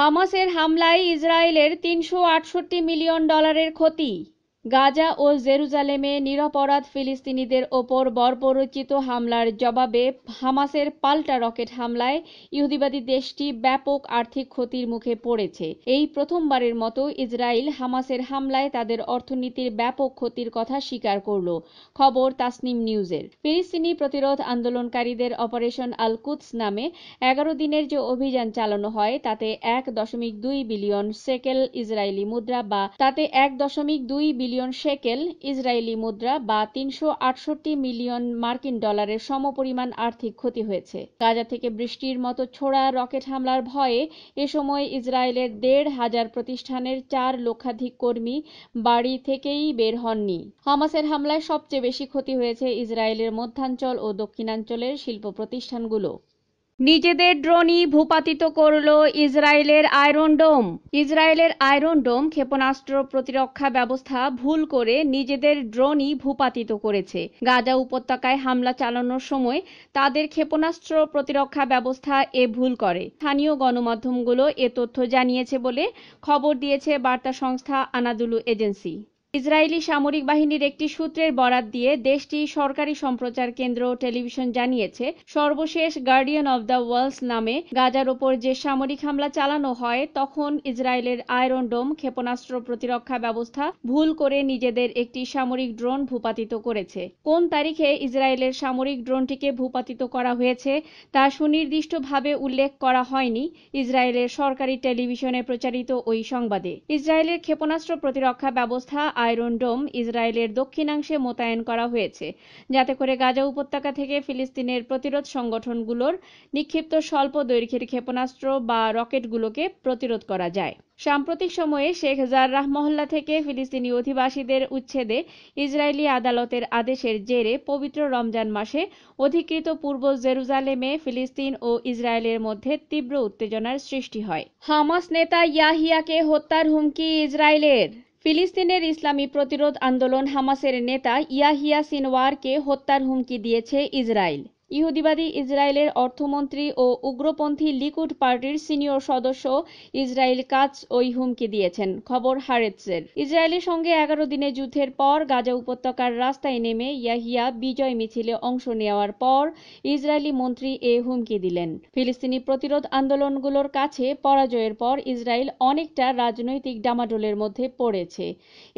হামাসের হামলায় ইসরায়েলের তিনশো আটষট্টি মিলিয়ন ডলারের ক্ষতি গাজা ও জেরুজালেমে নিরপরাধ ফিলিস্তিনিদের ওপর বর্বরচিত হামলার জবাবে হামাসের পাল্টা রকেট হামলায় ইহুদিবাদী দেশটি ব্যাপক আর্থিক ক্ষতির মুখে পড়েছে এই প্রথমবারের মতো ইসরায়েল হামাসের হামলায় তাদের অর্থনীতির ব্যাপক ক্ষতির কথা স্বীকার করল খবর তাসনিম নিউজের ফিলিস্তিনি প্রতিরোধ আন্দোলনকারীদের অপারেশন আল কুদস নামে এগারো দিনের যে অভিযান চালানো হয় তাতে এক দশমিক দুই বিলিয়ন সেকেল ইসরায়েলি মুদ্রা বা তাতে এক দশমিক দুই বিলিয়ন মিলিয়ন শেকেল ইসরায়েলি মুদ্রা বা তিনশো আটষট্টি মিলিয়ন মার্কিন ডলারের সমপরিমাণ আর্থিক ক্ষতি হয়েছে গাজা থেকে বৃষ্টির মতো ছোড়া রকেট হামলার ভয়ে এ সময় ইসরায়েলের দেড় হাজার প্রতিষ্ঠানের চার লক্ষাধিক কর্মী বাড়ি থেকেই বের হননি হামাসের হামলায় সবচেয়ে বেশি ক্ষতি হয়েছে ইসরায়েলের মধ্যাঞ্চল ও দক্ষিণাঞ্চলের শিল্প প্রতিষ্ঠানগুলো নিজেদের ড্রোনই ভূপাতিত করল ইসরায়েলের আয়রন ডোম ইসরায়েলের আয়রন ডোম ক্ষেপণাস্ত্র প্রতিরক্ষা ব্যবস্থা ভুল করে নিজেদের ড্রোনই ভূপাতিত করেছে গাজা উপত্যকায় হামলা চালানোর সময় তাদের ক্ষেপণাস্ত্র প্রতিরক্ষা ব্যবস্থা এ ভুল করে স্থানীয় গণমাধ্যমগুলো এ তথ্য জানিয়েছে বলে খবর দিয়েছে বার্তা সংস্থা আনাদুলু এজেন্সি ইসরায়েলি সামরিক বাহিনীর একটি সূত্রের বরাত দিয়ে দেশটি সরকারি সম্প্রচার কেন্দ্র টেলিভিশন জানিয়েছে সর্বশেষ গার্ডিয়ান অব দ্য ওয়ার্ল্ডস নামে গাজার ওপর যে সামরিক হামলা চালানো হয় তখন ইসরায়েলের আয়রন ডোম ক্ষেপণাস্ত্র প্রতিরক্ষা ব্যবস্থা ভুল করে নিজেদের একটি সামরিক ড্রোন ভূপাতিত করেছে কোন তারিখে ইসরায়েলের সামরিক ড্রোনটিকে ভূপাতিত করা হয়েছে তা সুনির্দিষ্টভাবে উল্লেখ করা হয়নি ইসরায়েলের সরকারি টেলিভিশনে প্রচারিত ওই সংবাদে ইসরায়েলের ক্ষেপণাস্ত্র প্রতিরক্ষা ব্যবস্থা আয়রন ডোম ইসরায়েলের দক্ষিণাংশে মোতায়েন করা হয়েছে যাতে করে গাজা উপত্যকা থেকে ফিলিস্তিনের প্রতিরোধ সংগঠনগুলোর নিক্ষিপ্ত স্বল্প দৈর্ঘ্যের ক্ষেপণাস্ত্র বা রকেটগুলোকে প্রতিরোধ করা যায় সাম্প্রতিক সময়ে শেখ জাররাহ মহল্লা থেকে ফিলিস্তিনি অধিবাসীদের উচ্ছেদে ইসরায়েলি আদালতের আদেশের জেরে পবিত্র রমজান মাসে অধিকৃত পূর্ব জেরুজালেমে ফিলিস্তিন ও ইসরায়েলের মধ্যে তীব্র উত্তেজনার সৃষ্টি হয় হামাস নেতা ইয়াহিয়াকে হত্যার হুমকি ইসরায়েলের ফিলিস্তিনের ইসলামী প্রতিরোধ আন্দোলন হামাসের নেতা ইয়াহিয়া সিনওয়ারকে হত্যার হুমকি দিয়েছে ইসরায়েল ইহুদিবাদী ইসরায়েলের অর্থমন্ত্রী ও উগ্রপন্থী লিকুড পার্টির সিনিয়র সদস্য ইসরায়েল কাজ ওই হুমকি দিয়েছেন খবর হারেৎসের ইসরায়েলের সঙ্গে এগারো দিনের যুদ্ধের পর গাজা উপত্যকার রাস্তায় নেমে ইয়াহিয়া বিজয় মিছিলে অংশ নেওয়ার পর ইসরায়েলি মন্ত্রী এ হুমকি দিলেন ফিলিস্তিনি প্রতিরোধ আন্দোলনগুলোর কাছে পরাজয়ের পর ইসরায়েল অনেকটা রাজনৈতিক ডামাডোলের মধ্যে পড়েছে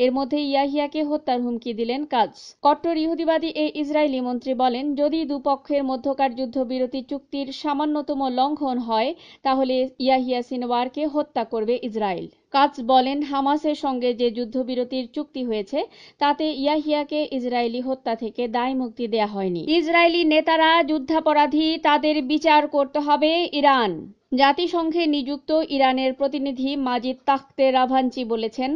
এর মধ্যে ইয়াহিয়াকে হত্যার হুমকি দিলেন কাজ কট্টর ইহুদিবাদী এ ইসরায়েলি মন্ত্রী বলেন যদি দুপক্ষের দুদেশের মধ্যকার যুদ্ধবিরতি চুক্তির সামান্যতম লঙ্ঘন হয় তাহলে ইয়াহিয়া সিনওয়ারকে হত্যা করবে ইসরায়েল কাজ বলেন হামাসের সঙ্গে যে যুদ্ধবিরতির চুক্তি হয়েছে তাতে ইয়াহিয়াকে ইসরায়েলি হত্যা থেকে দায় মুক্তি দেয়া হয়নি ইসরায়েলি নেতারা যুদ্ধাপরাধী তাদের বিচার করতে হবে ইরান জাতিসংঘে নিযুক্ত ইরানের প্রতিনিধি মাজিদ তাখতে রাভানচি বলেছেন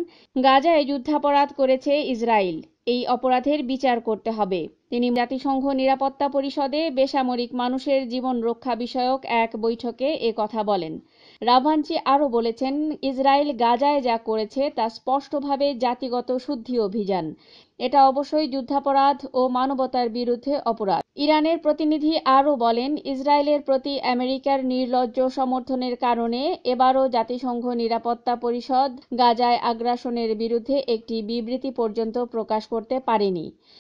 গাজায় যুদ্ধাপরাধ করেছে ইসরায়েল এই অপরাধের বিচার করতে হবে তিনি জাতিসংঘ নিরাপত্তা পরিষদে বেসামরিক মানুষের জীবন রক্ষা বিষয়ক এক বৈঠকে এ কথা বলেন রাভানচি আরও বলেছেন ইসরায়েল গাজায় যা করেছে তা স্পষ্টভাবে জাতিগত শুদ্ধি অভিযান এটা অবশ্যই যুদ্ধাপরাধ ও মানবতার বিরুদ্ধে অপরাধ ইরানের প্রতিনিধি আরও বলেন ইসরায়েলের প্রতি আমেরিকার নির্লজ্জ সমর্থনের কারণে এবারও জাতিসংঘ নিরাপত্তা পরিষদ গাজায় আগ্রাসনের বিরুদ্ধে একটি বিবৃতি পর্যন্ত প্রকাশ করতে পারেনি